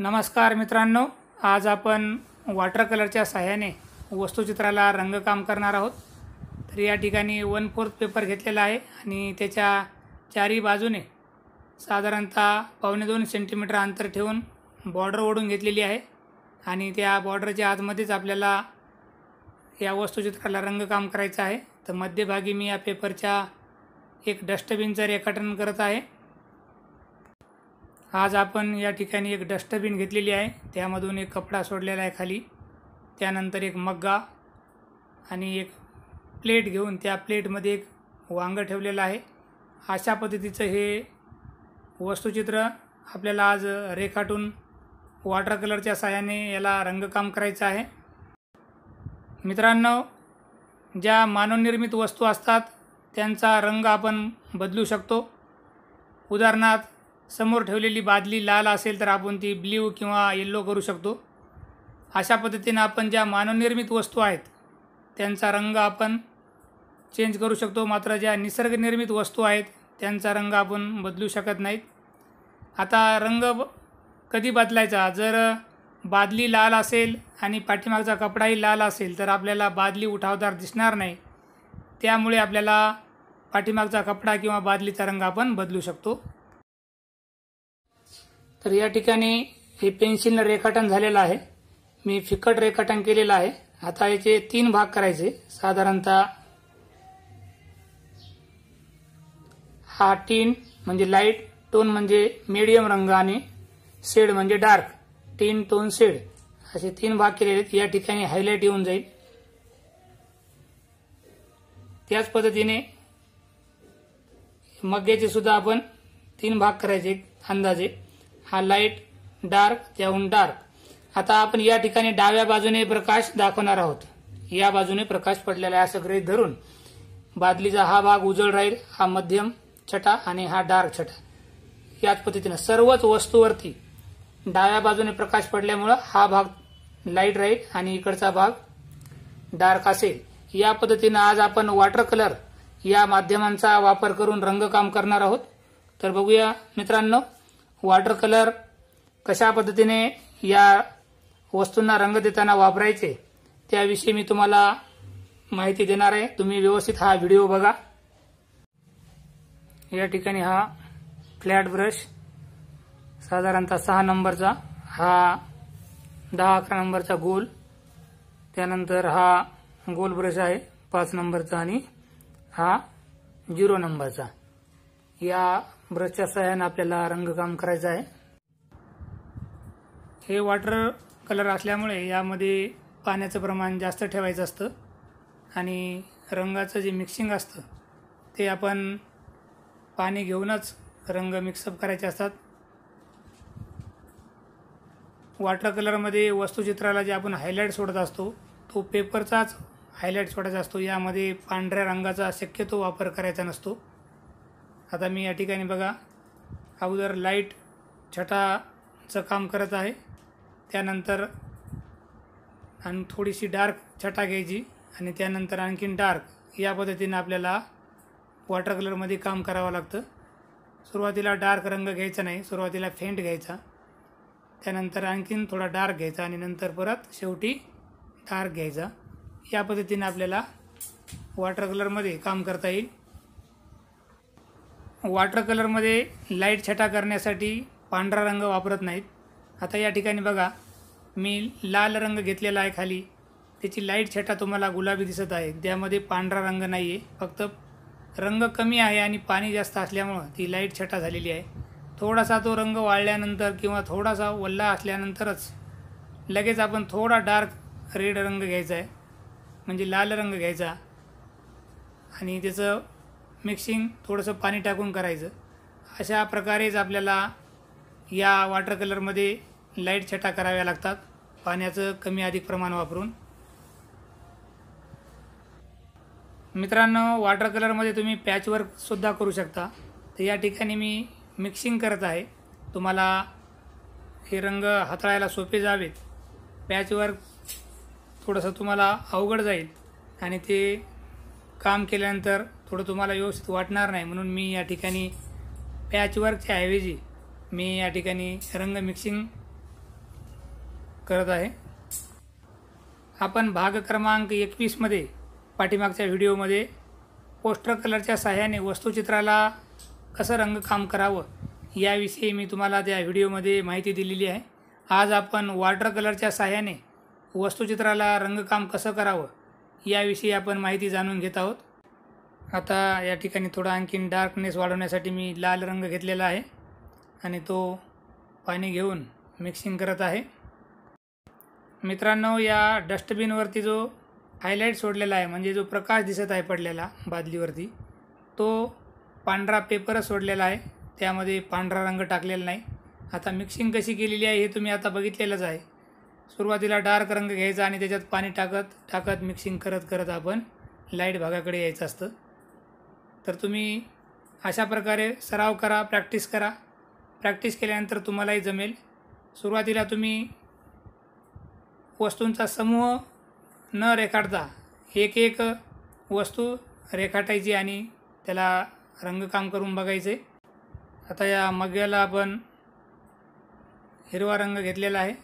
नमस्कार मित्रांनो आज आपण वॉटर कलरच्या सहाय्याने वस्तुचित्राला रंगकाम करणार आहोत तर या ठिकाणी वन फोर्थ पेपर घेतलेला आहे आणि त्याच्या चारही बाजूने साधारणतः पावणे दोन सेंटीमीटर अंतर ठेवून बॉर्डर ओढून घेतलेली आहे आणि त्या बॉर्डरच्या आतमध्येच आपल्याला या वस्तुचित्राला रंगकाम करायचं आहे तर मध्यभागी मी या पेपरच्या एक डस्टबिनचं रेखाटन करत आहे आज आपण या ठिकाणी एक डस्टबिन घेतलेली आहे त्यामधून एक कपडा सोडलेला आहे खाली त्यानंतर एक मग्गा आणि एक प्लेट घेऊन त्या प्लेटमध्ये एक वांग ठेवलेलं आहे अशा पद्धतीचं हे वस्तुचित्र आपल्याला आज रेखाटून वॉटर कलरच्या सहाय्याने याला रंगकाम करायचं आहे मित्रांनो ज्या मानवनिर्मित वस्तू असतात त्यांचा रंग आपण बदलू शकतो उदाहरणार्थ समोर ठेवलेली बादली लाल असेल तर आपण ती ब्ल्यू किंवा येल्लो करू शकतो अशा पद्धतीनं आपण ज्या मानवनिर्मित वस्तू आहेत त्यांचा रंग आपण चेंज करू शकतो मात्र ज्या निसर्गनिर्मित वस्तू आहेत त्यांचा रंग आपण बदलू शकत नाहीत आता रंग कधी बदलायचा जर बादली लाल असेल आणि पाठीमागचा कपडाही लाल असेल तर आपल्याला बादली उठावदार दिसणार नाही त्यामुळे आपल्याला पाठीमागचा कपडा किंवा बादलीचा रंग आपण बदलू शकतो तर या ठिकाणी हे पेन्सिलनं रेखाटन झालेलं आहे मी फिकट रेखाटन केलेलं आहे आता याचे तीन भाग करायचे साधारणतः हा टीन म्हणजे लाईट टोन म्हणजे मीडियम रंग आणि शेड म्हणजे डार्क टीन टोन शेड असे तीन भाग केलेले आहेत या ठिकाणी हायलाईट येऊन जाईल त्याच पद्धतीने मग्याचे सुद्धा आपण तीन भाग करायचे अंदाजे हा लाईट डार्क त्याहून डार्क आता आपण या ठिकाणी डाव्या बाजूने प्रकाश दाखवणार आहोत या बाजूने प्रकाश पडलेला आहे असं गृहित धरून बादलीचा हा भाग उजळ राहील हा मध्यम छटा आणि हा डार्क छटा याच पद्धतीनं सर्वच वस्तूवरती डाव्या बाजूने प्रकाश पडल्यामुळं हा भाग लाईट राहील आणि इकडचा भाग डार्क असेल या पद्धतीनं आज आपण वॉटर कलर या माध्यमांचा वापर करून रंगकाम करणार आहोत तर बघूया मित्रांनो वॉटर कलर कशा पद्धतीने या वस्तूंना रंग देताना वापरायचे त्याविषयी मी तुम्हाला माहिती देणार आहे तुम्ही व्यवस्थित हा व्हिडिओ बघा या ठिकाणी हा फ्लॅट ब्रश साधारणतः सहा नंबरचा हा दहा अकरा नंबरचा गोल त्यानंतर हा गोल ब्रश आहे पाच नंबरचा आणि हा झिरो नंबरचा या ब्रशच्या सहाय्याने आपल्याला रंगकाम करायचं आहे हे वॉटर कलर असल्यामुळे यामध्ये पाण्याचं प्रमाण जास्त ठेवायचं असतं आणि रंगाचं जे मिक्सिंग असतं ते आपण पाणी घेऊनच रंग मिक्सअप करायचे असतात वॉटर कलरमध्ये वस्तुचित्राला जे आपण हायलाईट सोडत असतो तो पेपरचाच हायलाईट सोडायचा असतो यामध्ये पांढऱ्या रंगाचा शक्यतो वापर करायचा नसतो आता मी या ठिकाणी बघा अगोदर लाईट छटाचं काम करत आहे त्यानंतर आणि थोडीशी डार्क छटा घ्यायची आणि त्यानंतर आणखीन डार्क या पद्धतीनं आपल्याला वॉटर कलरमध्ये काम करावं लागतं सुरुवातीला डार्क रंग घ्यायचा नाही सुरुवातीला फेंट घ्यायचा त्यानंतर आणखीन थोडा डार्क घ्यायचा आणि नंतर परत शेवटी डार्क घ्यायचा या पद्धतीने आपल्याला वॉटर कलरमध्ये काम करता येईल वॉटर कलरमध्ये लाईट छटा करण्यासाठी पांढरा रंग वापरत नाहीत आता या ठिकाणी बघा मी लाल रंग घेतलेला आहे खाली त्याची लाईट छटा तुम्हाला गुलाबी दिसत आहे त्यामध्ये पांढरा रंग नाही आहे फक्त रंग कमी आहे आणि पाणी जास्त असल्यामुळं ती लाईट छटा झालेली आहे थोडासा तो रंग वाळल्यानंतर किंवा थोडासा वल्ला असल्यानंतरच लगेच आपण थोडा डार्क रेड रंग घ्यायचा आहे म्हणजे लाल रंग घ्यायचा आणि त्याचं मिक्सिंग थोडंसं पाणी टाकून करायचं अशा प्रकारेच आपल्याला या वॉटर कलरमध्ये लाईट छटा कराव्या लागतात पाण्याचं कमी अधिक प्रमाण वापरून मित्रांनो वॉटर कलरमध्ये तुम्ही पॅचवर्कसुद्धा करू शकता तर या ठिकाणी मी मिक्सिंग करत आहे तुम्हाला हे रंग हाताळायला सोपे जावेत पॅचवर्क थोडंसं तुम्हाला अवघड जाईल आणि ते काम केल्यानंतर थोडं तुम्हाला व्यवस्थित वाटणार नाही म्हणून मी या ठिकाणी पॅचवर्कच्या ऐवजी मी या ठिकाणी रंग मिक्सिंग करत आहे आपण भाग क्रमांक एकवीसमध्ये पाठीमागच्या व्हिडिओमध्ये पोस्टर कलरच्या सहाय्याने वस्तुचित्राला कसं रंगकाम करावं याविषयी मी तुम्हाला त्या व्हिडिओमध्ये माहिती दिलेली आहे आज आपण वॉटर कलरच्या सहाय्याने वस्तुचित्राला रंगकाम कसं करावं याविषयी आपण माहिती जाणून घेत आहोत आता या ठिकाणी थोडा आणखीन डार्कनेस वाढवण्यासाठी मी लाल रंग घेतलेला आहे आणि तो पाणी घेऊन मिक्सिंग करत आहे मित्रांनो या डस्टबिनवरती जो हायलाईट सोडलेला आहे म्हणजे जो प्रकाश दिसत आहे पडलेला बादलीवरती तो पांढरा पेपरच सोडलेला आहे त्यामध्ये पांढरा रंग टाकलेला नाही आता मिक्सिंग कशी केलेली आहे हे तुम्ही आता बघितलेलंच आहे सुरुवातीला डार्क रंग घ्यायचा आणि त्याच्यात पाणी टाकत टाकत मिक्सिंग करत करत आपण लाईट भागाकडे यायचं असतं तर तुम्ही अशा प्रकारे सराव करा प्रॅक्टिस करा प्रॅक्टिस केल्यानंतर तुम्हालाही जमेल सुरुवातीला तुम्ही वस्तूंचा समूह न रेखाटता एक एक वस्तू रेखाटायची आणि त्याला रंगकाम करून बघायचे आता या मग्याला आपण हिरवा रंग घेतलेला आहे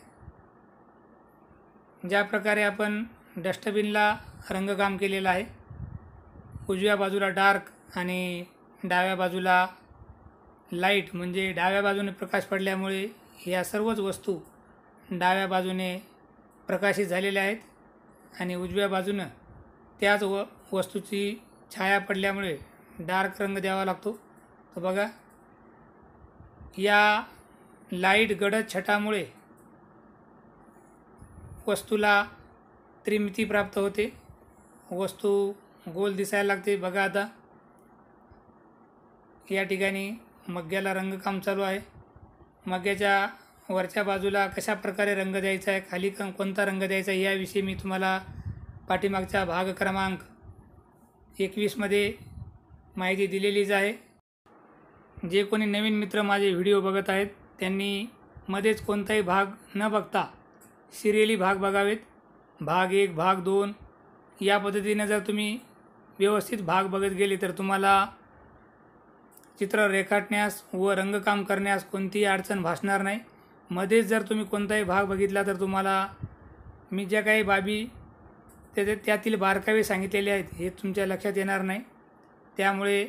ज्या प्रकारे आपण डस्टबिनला रंगकाम केलेलं आहे उजव्या बाजूला डार्क आणि डाव्या बाजूला लाईट म्हणजे डाव्या बाजूने प्रकाश पडल्यामुळे ह्या सर्वच वस्तू डाव्या बाजूने प्रकाशित झालेल्या आहेत आणि उजव्या बाजूनं त्याच व वस्तूची छाया पडल्यामुळे डार्क रंग द्यावा लागतो तर बघा या लाईट गडद छटामुळे वस्तूला त्रिमिती प्राप्त होते वस्तू गोल दिसायला लागते बघा आता या ठिकाणी मग्ग्याला रंगकाम चालू आहे मग्याच्या वरच्या बाजूला कशा प्रकारे रंग द्यायचा आहे खाली कोणता रंग द्यायचा आहे याविषयी मी तुम्हाला पाठीमागचा भाग क्रमांक एकवीसमध्ये माहिती दिलेलीच आहे जे कोणी नवीन मित्र माझे व्हिडिओ बघत आहेत त्यांनी मध्येच कोणताही भाग न बघता सिरियली भाग बघावेत भाग एक भाग दोन या पद्धतीनं जर तुम्ही व्यवस्थित भाग बघत गेले तर तुम्हाला चित्र रेखाटण्यास व रंगकाम करण्यास कोणतीही अडचण भासणार नाही मध्येच जर तुम्ही कोणताही भाग बघितला तर तुम्हाला मी ज्या काही बाबी त्याचे त्यातील बारकावे सांगितलेले आहेत हे तुमच्या लक्षात येणार नाही त्यामुळे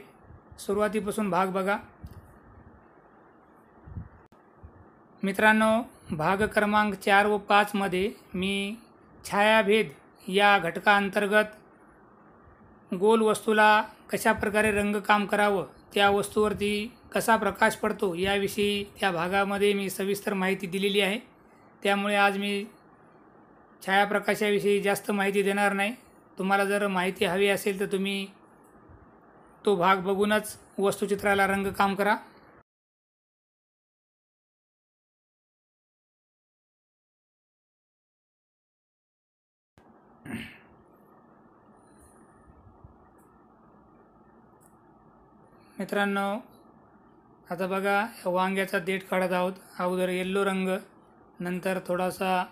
सुरुवातीपासून भाग बघा मित्रांनो भाग क्रमांक चार व पाचमध्ये मी छायाभेद या घटकाअंतर्गत गोल वस्तूला प्रकारे रंगकाम करावं त्या वस्तूवरती कसा प्रकाश पडतो याविषयी त्या भागामध्ये मी सविस्तर माहिती दिलेली आहे त्यामुळे आज मी छायाप्रकाशाविषयी जास्त माहिती देणार नाही तुम्हाला जर माहिती हवी असेल तर तुम्ही तो भाग बघूनच वस्तुचित्राला रंगकाम करा मित्रांनो आता बघा वांग्याचा देठ काढत आहोत अगोदर येल्लो रंग नंतर थोडासा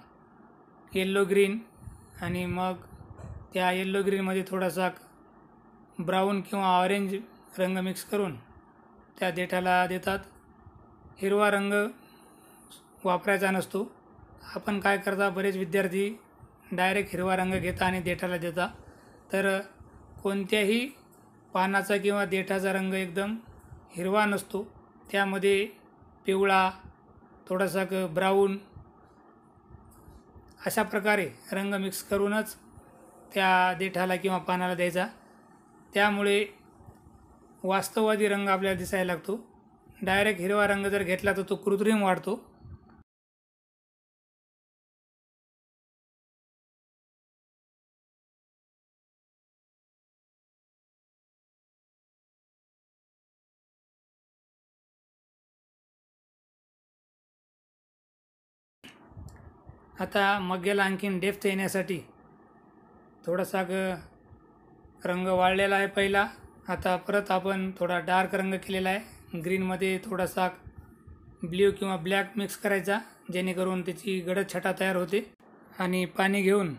येल्लो ग्रीन आणि मग त्या येल्लो ग्रीनमध्ये थोडासा ब्राऊन किंवा ऑरेंज रंग मिक्स करून त्या देठाला देतात हिरवा रंग वापरायचा नसतो आपण काय करता बरेच विद्यार्थी डायरेक्ट हिरवा रंग घेता आणि देठाला देता तर कोणत्याही पानाचा किंवा देठाचा रंग एकदम हिरवा नसतो त्यामध्ये पिवळा थोडासा क ब्राऊन अशा प्रकारे रंग मिक्स करूनच त्या देठाला किंवा पानाला द्यायचा त्यामुळे वास्तववादी रंग आपल्याला दिसायला लागतो डायरेक्ट हिरवा रंग जर घेतला तर तो कृत्रिम वाढतो आता मग्याला आणखीन डेप्थ येण्यासाठी थोडासा ग रंग वाळलेला आहे पहिला आता परत आपण थोडा डार्क रंग केलेला आहे ग्रीनमध्ये थोडासा ब्ल्यू किंवा ब्लॅक मिक्स करायचा जेणेकरून त्याची गडद छटा तयार होते आणि पाणी घेऊन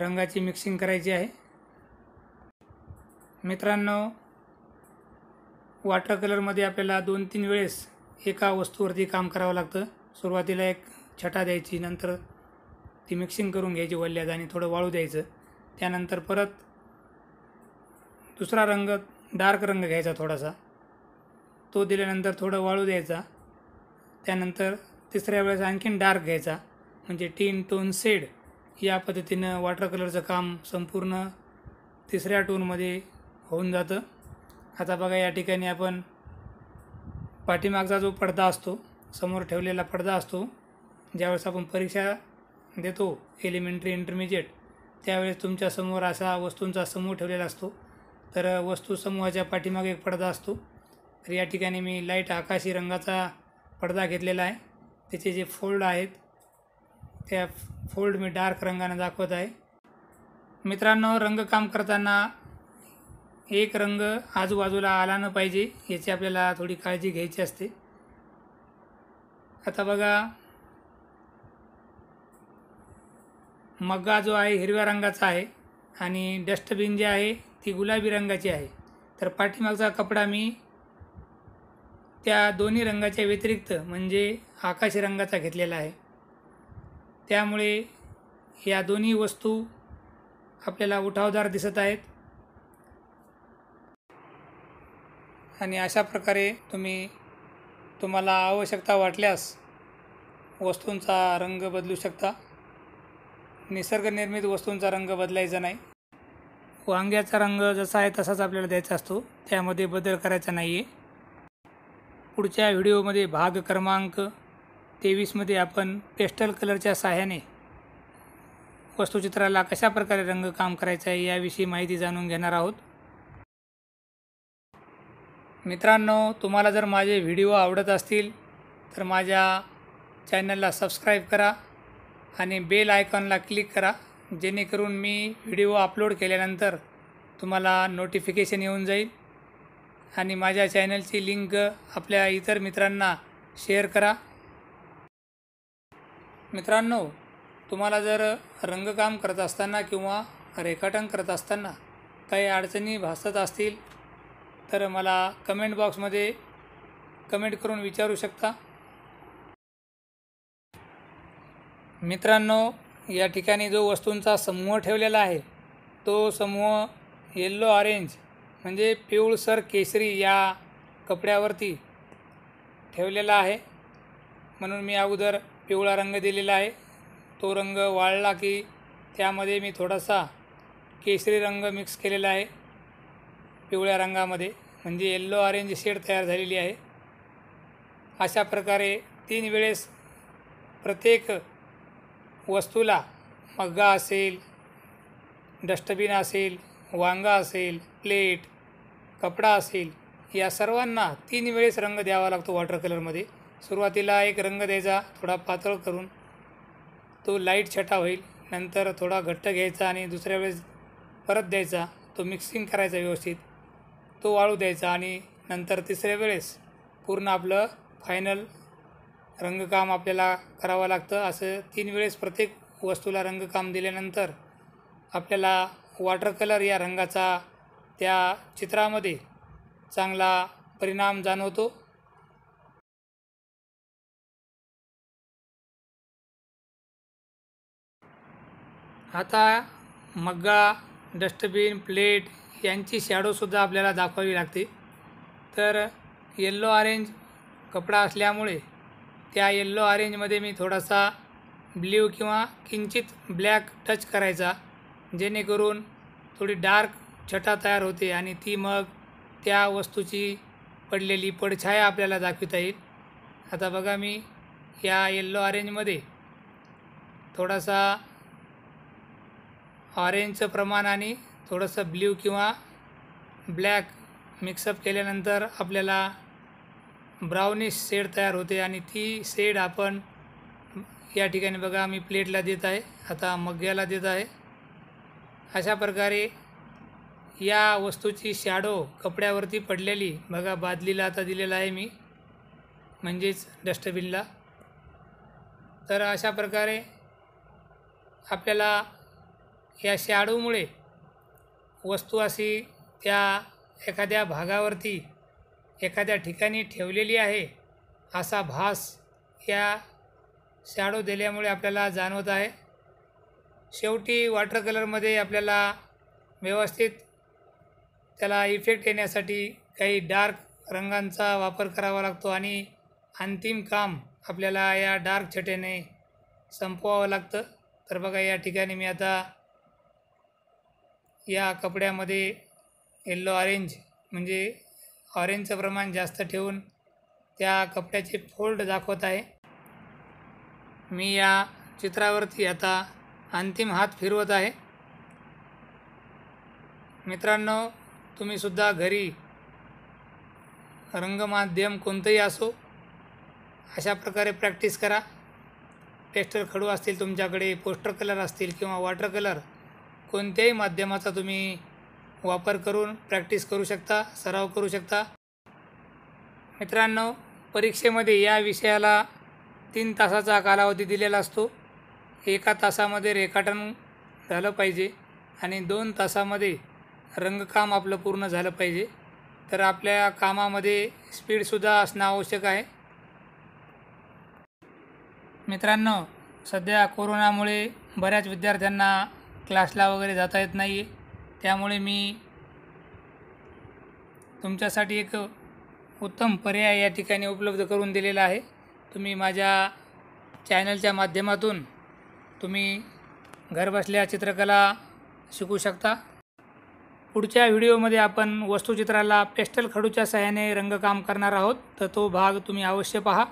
रंगाची मिक्सिंग करायची आहे मित्रांनो वॉटर कलरमध्ये आपल्याला दोन तीन वेळेस एका वस्तूवरती काम करावं लागतं सुरुवातीला एक छटा द्यायची नंतर ती मिक्सिंग करून घ्यायची वल्ल्यात आणि थोडं वाळू द्यायचं त्यानंतर परत दुसरा रंग डार्क रंग घ्यायचा थोडासा तो दिल्यानंतर थोडं वाळू द्यायचा त्यानंतर तिसऱ्या वेळेस आणखीन डार्क घ्यायचा म्हणजे टीन टोन सेड या पद्धतीनं वॉटर कलरचं काम संपूर्ण तिसऱ्या टोनमध्ये होऊन जातं आता बघा या ठिकाणी आपण पाठीमागचा जो पडदा असतो समोर ठेवलेला पडदा असतो ज्यावेळेस आपण परीक्षा देतो एलिमेंटरी इंटरमिजिएट त्यावेळेस तुमच्यासमोर असा वस्तूंचा समूह ठेवलेला असतो तर वस्तू समूहाच्या पाठीमागे एक पडदा असतो तर या ठिकाणी मी लाईट आकाशी रंगाचा पडदा घेतलेला आहे त्याचे जे फोल्ड आहेत त्या फोल्ड मी डार्क रंगाने दाखवत आहे मित्रांनो रंगकाम करताना एक रंग आजूबाजूला आला न पाहिजे याची आपल्याला थोडी काळजी घ्यायची असते आता बघा मग्गा जो आहे हिरव्या रंगाचा आहे आणि डस्टबिन जी आहे ती गुलाबी रंगाची आहे तर पाठीमागचा कपडा मी त्या दोन्ही रंगाच्या व्यतिरिक्त म्हणजे आकाशी रंगाचा घेतलेला आहे त्यामुळे या दोन्ही वस्तू आपल्याला उठावदार दिसत आहेत आणि अशा प्रकारे तुम्ही तुम्हाला आवश्यकता वाटल्यास वस्तूंचा रंग बदलू शकता निसर्गनिर्मित वस्तूंचा रंग बदलायचा नाही वांग्याचा रंग जसा आहे तसाच आपल्याला द्यायचा असतो त्यामध्ये बदल करायचा नाही आहे पुढच्या व्हिडिओमध्ये भाग क्रमांक तेवीसमध्ये आपण पेस्टल कलरच्या सहाय्याने वस्तुचित्राला कशा प्रकारे काम करायचा आहे याविषयी माहिती जाणून घेणार आहोत मित्रांनो तुम्हाला जर माझे व्हिडिओ आवडत असतील तर माझ्या चॅनलला सबस्क्राईब करा आणि बेल आयकॉनला क्लिक करा जेणेकरून मी व्हिडिओ अपलोड केल्यानंतर तुम्हाला नोटिफिकेशन येऊन जाईल आणि माझ्या चॅनलची लिंक आपल्या इतर मित्रांना शेअर करा मित्रांनो तुम्हाला जर रंगकाम करत असताना किंवा रेखाटन करत असताना काही अडचणी भासत असतील तर मला कमेंट बॉक्समध्ये कमेंट करून विचारू शकता मित्रांनो या ठिकाणी जो वस्तूंचा समूह ठेवलेला आहे तो समूह येल्लो ऑरेंज म्हणजे पिवळसर केसरी या कपड्यावरती ठेवलेला आहे म्हणून मी अगोदर पिवळा रंग दिलेला आहे तो रंग वाळला की त्यामध्ये मी थोडासा केसरी रंग मिक्स केलेला आहे पिवळ्या रंगामध्ये म्हणजे येल्लो ऑरेंज शेड तयार झालेली आहे अशा प्रकारे तीन वेळेस प्रत्येक वस्तूला मग्गा असेल डस्टबिन असेल वांगा असेल प्लेट कपडा असेल या सर्वांना तीन वेळेस रंग द्यावा लागतो वॉटर कलरमध्ये सुरुवातीला एक रंग द्यायचा थोडा पातळ करून तो लाईट छटा होईल नंतर थोडा घट्ट घ्यायचा आणि दुसऱ्या वेळेस परत द्यायचा तो मिक्सिंग करायचा व्यवस्थित तो वाळू द्यायचा आणि नंतर तिसऱ्या वेळेस पूर्ण आपलं फायनल रंगकाम आपल्याला करावं लागतं असं तीन वेळेस प्रत्येक वस्तूला रंगकाम दिल्यानंतर आपल्याला वॉटर कलर या रंगाचा त्या चित्रामध्ये चांगला परिणाम जाणवतो आता मग्गा डस्टबिन प्लेट यांची शॅडोसुद्धा आपल्याला दाखवावी लागते तर येल्लो ऑरेंज कपडा असल्यामुळे त्या येल्लो ऑरेंजमध्ये मी थोडासा ब्ल्यू किंवा किंचित ब्लॅक टच करायचा जेणेकरून थोडी डार्क छटा तयार होते आणि ती मग त्या वस्तूची पडलेली पडछाया आपल्याला दाखविता येईल आता बघा मी या येल्लो ऑरेंजमध्ये थोडासा ऑरेंजचं प्रमाण आणि थोडंसं ब्ल्यू किंवा ब्लॅक मिक्सअप केल्यानंतर आपल्याला ब्राउनिश शेड तयार होते आणि ती शेड आपण या ठिकाणी बघा मी प्लेटला देत आहे आता मग्याला देत आहे अशा प्रकारे या वस्तूची शॅडो कपड्यावरती पडलेली बघा बादलीला आता दिलेला आहे मी म्हणजेच डस्टबिनला तर अशा प्रकारे आपल्याला या शॅडोमुळे वस्तू अशी त्या एखाद्या भागावरती एखाद्या ठिकाणी ठेवलेली आहे असा भास या शॅडो दिल्यामुळे आपल्याला जाणवत आहे शेवटी वॉटर कलरमध्ये आपल्याला व्यवस्थित त्याला इफेक्ट येण्यासाठी काही डार्क रंगांचा वापर करावा लागतो आणि अंतिम काम आपल्याला या डार्क छटेने संपवावं लागतं तर बघा या ठिकाणी मी आता या कपड्यामध्ये येल्लो ऑरेंज म्हणजे ऑरेंजचं प्रमाण जास्त ठेवून त्या कपड्याचे फोल्ड दाखवत आहे मी या चित्रावरती आता अंतिम हात फिरवत आहे मित्रांनो तुम्हीसुद्धा घरी रंगमाध्यम कोणतंही असो अशा प्रकारे प्रॅक्टिस करा टेस्टर खडू असतील तुमच्याकडे पोस्टर कलर असतील किंवा वॉटर कलर कोणत्याही माध्यमाचा तुम्ही वापर करून प्रॅक्टिस करू शकता सराव करू शकता मित्रांनो परीक्षेमध्ये या विषयाला तीन तासाचा कालावधी दिलेला असतो एका तासामध्ये रेखाटन झालं पाहिजे आणि दोन तासामध्ये रंगकाम आपलं पूर्ण झालं पाहिजे तर आपल्या कामामध्ये स्पीडसुद्धा असणं आवश्यक आहे मित्रांनो सध्या कोरोनामुळे बऱ्याच विद्यार्थ्यांना क्लासला वगैरे जाता येत नाही आहे त्यामुळे मी तुमच्यासाठी एक उत्तम पर्याय या ठिकाणी उपलब्ध करून दिलेला आहे तुम्ही माझ्या चॅनलच्या माध्यमातून तुम्ही घरबसल्या चित्रकला शिकू शकता पुढच्या व्हिडिओमध्ये आपण वस्तुचित्राला पेस्टल खडूच्या सहाय्याने रंगकाम करणार आहोत तर तो भाग तुम्ही अवश्य पहा